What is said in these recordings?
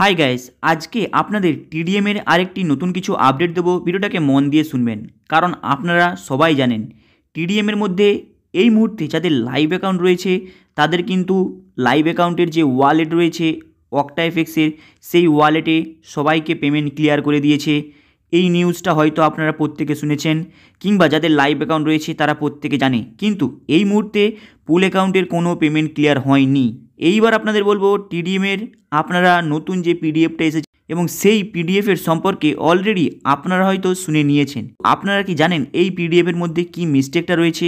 hi guys আজকে আপনাদের টিডিএমের আরেকটি নতুন কিছু আপডেট দেবো ভিডিওটাকে মন দিয়ে শুনবেন কারণ আপনারা সবাই জানেন টিডিএমের মধ্যে এই মুহূর্তে যাদের লাইভ অ্যাকাউন্ট রয়েছে তাদের কিন্তু লাইভ অ্যাকাউন্টের যে ওয়ালেট রয়েছে অক্টা এফেক্সের সেই ওয়ালেটে সবাইকে পেমেন্ট ক্লিয়ার করে দিয়েছে এই নিউজটা হয়তো আপনারা প্রত্যেকে শুনেছেন কিংবা যাদের লাইভ অ্যাকাউন্ট রয়েছে তারা প্রত্যেকে জানে কিন্তু এই মুহূর্তে পুল অ্যাকাউন্টের কোনো পেমেন্ট ক্লিয়ার হয়নি এইবার আপনাদের বলবো টিডিএমের আপনারা নতুন যে পিডিএফটা এসেছে এবং সেই পিডিএফের সম্পর্কে অলরেডি আপনারা হয়তো শুনে নিয়েছেন আপনারা কি জানেন এই পিডিএফের মধ্যে কি মিস্টেকটা রয়েছে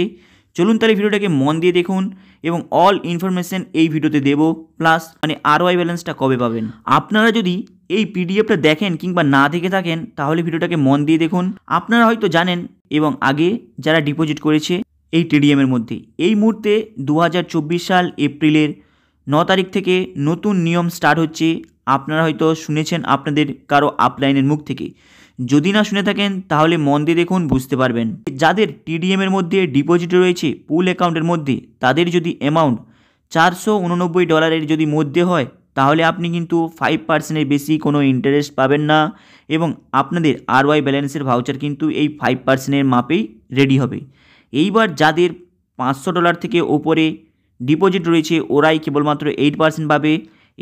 চলুন তাহলে ভিডিওটাকে মন দিয়ে দেখুন এবং অল ইনফরমেশান এই ভিডিওতে দেব প্লাস মানে আর ওয়াই ব্যালেন্সটা কবে পাবেন আপনারা যদি এই পিডিএফটা দেখেন কিংবা না দেখে থাকেন তাহলে ভিডিওটাকে মন দিয়ে দেখুন আপনারা হয়তো জানেন এবং আগে যারা ডিপোজিট করেছে এই টিডিএমের মধ্যে এই মুহূর্তে দু সাল এপ্রিলের ন তারিখ থেকে নতুন নিয়ম স্টার্ট হচ্ছে আপনারা হয়তো শুনেছেন আপনাদের কারো আপলাইনের মুখ থেকে যদি না শুনে থাকেন তাহলে মন দিয়ে দেখুন বুঝতে পারবেন যাদের টিডিএমের মধ্যে ডিপোজিট রয়েছে পুল অ্যাকাউন্টের মধ্যে তাদের যদি অ্যামাউন্ট চারশো উননব্বই ডলারের যদি মধ্যে হয় তাহলে আপনি কিন্তু ফাইভ পার্সেন্টের বেশি কোনো ইন্টারেস্ট পাবেন না এবং আপনাদের আরওয়াই ব্যালেন্সের ভাউচার কিন্তু এই ফাইভ পার্সেন্টের মাপেই রেডি হবে এইবার যাদের পাঁচশো ডলার থেকে ওপরে ডিপোজিট রয়েছে ওরাই কেবলমাত্র এইট পার্সেন্ট পাবে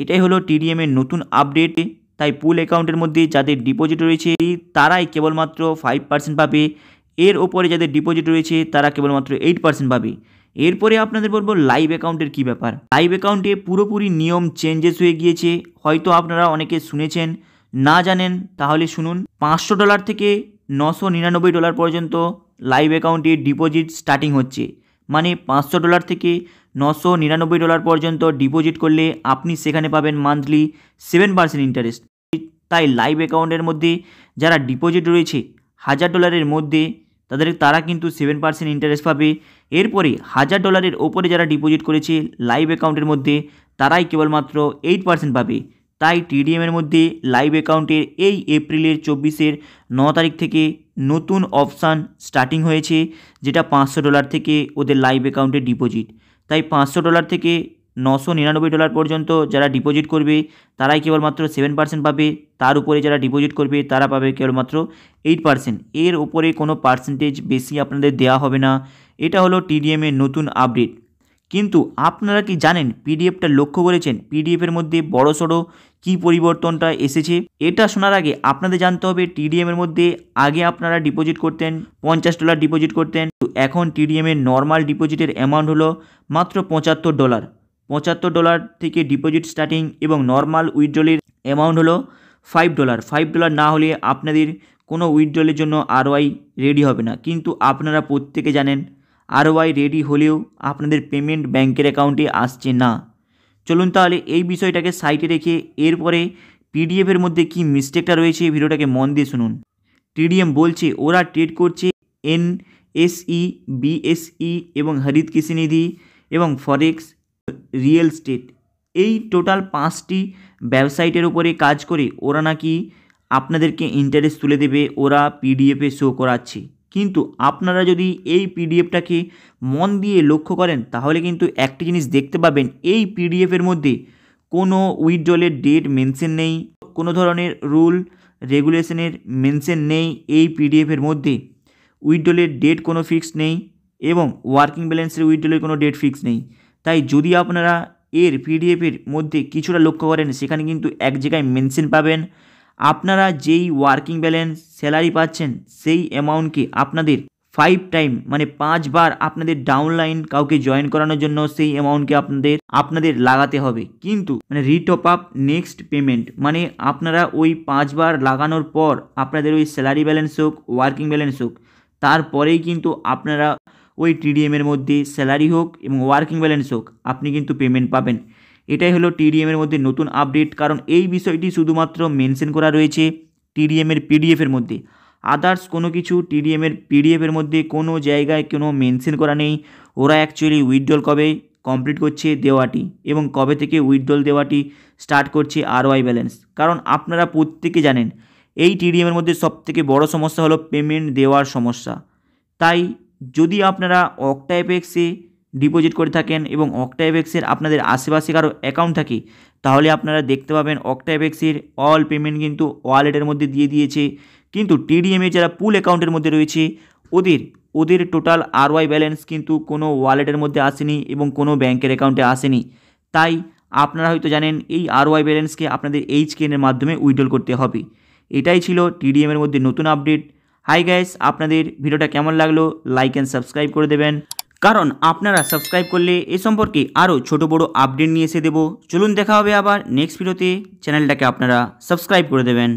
এটাই হলো টিডিএমের নতুন আপডেট তাই পুল অ্যাকাউন্টের মধ্যে যাদের ডিপোজিট রয়েছে তারাই কেবলমাত্র ফাইভ পার্সেন্ট পাবে এর ওপরে যাদের ডিপোজিট রয়েছে তারা কেবলমাত্র এইট পার্সেন্ট পাবে এরপরে আপনাদের বলবো লাইভ অ্যাকাউন্টের কি ব্যাপার লাইভ অ্যাকাউন্টে পুরোপুরি নিয়ম চেঞ্জেস হয়ে গিয়েছে হয়তো আপনারা অনেকে শুনেছেন না জানেন তাহলে শুনুন পাঁচশো ডলার থেকে নশো নিরানব্বই ডলার পর্যন্ত লাইভ অ্যাকাউন্টে ডিপোজিট স্টার্টিং হচ্ছে মানে পাঁচশো ডলার থেকে নশো নিরানব্বই ডলার পর্যন্ত ডিপোজিট করলে আপনি সেখানে পাবেন মান্থলি সেভেন পার্সেন্ট ইন্টারেস্ট তাই লাইভ অ্যাকাউন্টের মধ্যে যারা ডিপোজিট রয়েছে হাজার ডলারের মধ্যে তাদের তারা কিন্তু সেভেন পার্সেন্ট ইন্টারেস্ট পাবে এরপরে হাজার ডলারের ওপরে যারা ডিপোজিট করেছে লাইভ অ্যাকাউন্টের মধ্যে তারাই কেবলমাত্র এইট পার্সেন্ট পাবে তাই টিডিএমের মধ্যে লাইভ অ্যাকাউন্টের এই এপ্রিলের চব্বিশের ন তারিখ থেকে নতুন অপশান স্টার্টিং হয়েছে যেটা পাঁচশো ডলার থেকে ওদের লাইভ অ্যাকাউন্টে ডিপোজিট তাই পাঁচশো ডলার থেকে নশো নিরানব্বই ডলার পর্যন্ত যারা ডিপোজিট করবে তারাই কেবলমাত্র সেভেন পার্সেন্ট পাবে তার উপরে যারা ডিপোজিট করবে তারা পাবে কেবলমাত্র এইট পার্সেন্ট এর উপরে কোনো পার্সেন্টেজ বেশি আপনাদের দেওয়া হবে না এটা হলো টিডিএমের নতুন আপডেট কিন্তু আপনারা কি জানেন পিডিএফটা লক্ষ্য করেছেন পিডিএফের মধ্যে বড় সড়ো কী পরিবর্তনটা এসেছে এটা শোনার আগে আপনাদের জানতে হবে টিডিএমের মধ্যে আগে আপনারা ডিপোজিট করতেন পঞ্চাশ ডলার ডিপোজিট করতেন তো এখন টিডিএমের নর্মাল ডিপোজিটের অ্যামাউন্ট হলো মাত্র পঁচাত্তর ডলার পঁচাত্তর ডলার থেকে ডিপোজিট স্টার্টিং এবং নর্মাল উইথড্রলের অ্যামাউন্ট হলো ফাইভ ডলার ফাইভ ডলার না হলে আপনাদের কোনো উইথড্রলের জন্য আরওয়াই রেডি হবে না কিন্তু আপনারা প্রত্যেকে জানেন ওয়াই রেডি হলেও আপনাদের পেমেন্ট ব্যাংকের অ্যাকাউন্টে আসছে না চলুন তাহলে এই বিষয়টাকে সাইটে রেখে এরপরে পিডিএফের মধ্যে কি মিস্টেকটা রয়েছে ভিডিওটাকে মন দিয়ে শুনুন টিডিএম বলছে ওরা ট্রেড করছে এন এসই বিএসই এবং হরিত কৃষিনিধি এবং ফরেক্স রিয়েল স্টেট এই টোটাল পাঁচটি ওয়েবসাইটের উপরে কাজ করে ওরা নাকি আপনাদেরকে ইন্টারেস্ট তুলে দেবে ওরা পিডিএফে শো করাচ্ছে কিন্তু আপনারা যদি এই পিডিএফটাকে মন দিয়ে লক্ষ্য করেন তাহলে কিন্তু একটি জিনিস দেখতে পাবেন এই পিডিএফের মধ্যে কোনো উইথড্রলের ডেট মেনশন নেই কোনো ধরনের রুল রেগুলেশনের মেনশন নেই এই পিডিএফের মধ্যে উইথড্রলের ডেট কোনো ফিক্স নেই এবং ওয়ার্কিং ব্যালেন্সের উইথড্রলের কোনো ডেট ফিক্স নেই তাই যদি আপনারা এর পিডিএফের মধ্যে কিছুটা লক্ষ্য করেন সেখানে কিন্তু এক জায়গায় মেনশন পাবেন আপনারা যেই ওয়ার্কিং ব্যালেন্স স্যালারি পাচ্ছেন সেই অ্যামাউন্টকে আপনাদের ফাইভ টাইম মানে পাঁচবার আপনাদের ডাউনলাইন কাউকে জয়েন করানোর জন্য সেই অ্যামাউন্টকে আপনাদের আপনাদের লাগাতে হবে কিন্তু মানে রিটপ আপ নেক্সট পেমেন্ট মানে আপনারা ওই পাঁচবার লাগানোর পর আপনাদের ওই স্যালারি ব্যালেন্স হোক ওয়ার্কিং ব্যালেন্স হোক তারপরেই কিন্তু আপনারা ওই টিডিএমের মধ্যে স্যালারি হোক এবং ওয়ার্কিং ব্যালেন্স হোক আপনি কিন্তু পেমেন্ট পাবেন এটাই হলো টিডিএমের মধ্যে নতুন আপডেট কারণ এই বিষয়টি শুধুমাত্র মেনশন করা রয়েছে টিডিএমের পিডিএফের মধ্যে আদার্স কোনো কিছু টিডিএমের পিডিএফের মধ্যে কোনো জায়গায় কোনো মেনশন করা নেই ওরা অ্যাকচুয়ালি উইথড্রল কবে কমপ্লিট করছে দেওয়াটি এবং কবে থেকে উইথড্রল দেওয়াটি স্টার্ট করছে আরওয়াই ব্যালেন্স কারণ আপনারা প্রত্যেকে জানেন এই টিডিএমের মধ্যে সবথেকে বড় সমস্যা হলো পেমেন্ট দেওয়ার সমস্যা তাই যদি আপনারা অক্টাইপেক্সে ডিপোজিট করে থাকেন এবং অক্টাইভেক্সের আপনাদের আশেপাশে কারো অ্যাকাউন্ট থাকে তাহলে আপনারা দেখতে পাবেন অক্টাইভেক্সের অল পেমেন্ট কিন্তু ওয়ালেটের মধ্যে দিয়ে দিয়েছে কিন্তু টিডিএমে যারা পুল অ্যাকাউন্টের মধ্যে রয়েছে ওদের ওদের টোটাল আরওয়াই ব্যালেন্স কিন্তু কোনো ওয়ালেটের মধ্যে আসেনি এবং কোনো ব্যাংকের অ্যাকাউন্টে আসেনি তাই আপনারা হয়তো জানেন এই আরওয়াই ব্যালেন্সকে আপনাদের এইচ কেনের মাধ্যমে উইড্রল করতে হবে এটাই ছিল টিডিএমের মধ্যে নতুন আপডেট হাই গ্যাস আপনাদের ভিডিওটা কেমন লাগলো লাইক অ্যান্ড সাবস্ক্রাইব করে দেবেন কারণ আপনারা সাবস্ক্রাইব করলে এই সম্পর্কে আরো ছোট বড় আপডেট নিয়ে এসে দেব চলুন দেখা হবে আবার নেক্সট ভিডিওতে চ্যানেলটাকে আপনারা সাবস্ক্রাইব করে দিবেন